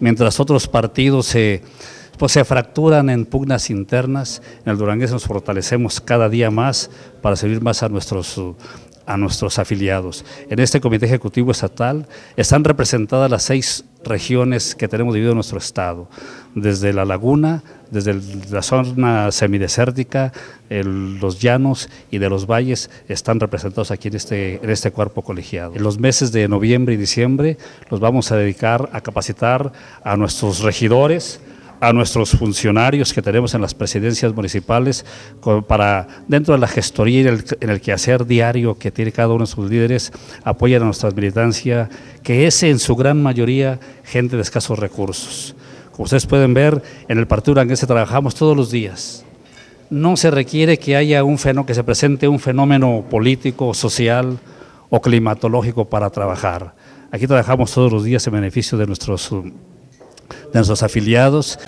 mientras otros partidos pues, se, fracturan en pugnas internas, en el Durangués nos fortalecemos cada día más para servir más a nuestros a nuestros afiliados. En este Comité Ejecutivo Estatal están representadas las seis regiones que tenemos dividido en nuestro estado, desde La Laguna, desde la zona semidesértica, los llanos y de los valles están representados aquí en este, en este cuerpo colegiado. En los meses de noviembre y diciembre los vamos a dedicar a capacitar a nuestros regidores, a nuestros funcionarios que tenemos en las presidencias municipales para dentro de la gestoría y en el quehacer diario que tiene cada uno de sus líderes, apoyar a nuestra militancia, que es en su gran mayoría gente de escasos recursos ustedes pueden ver, en el partido en que trabajamos todos los días. No se requiere que haya un fenómeno, que se presente un fenómeno político, social o climatológico para trabajar. Aquí trabajamos todos los días en beneficio de nuestros, de nuestros afiliados.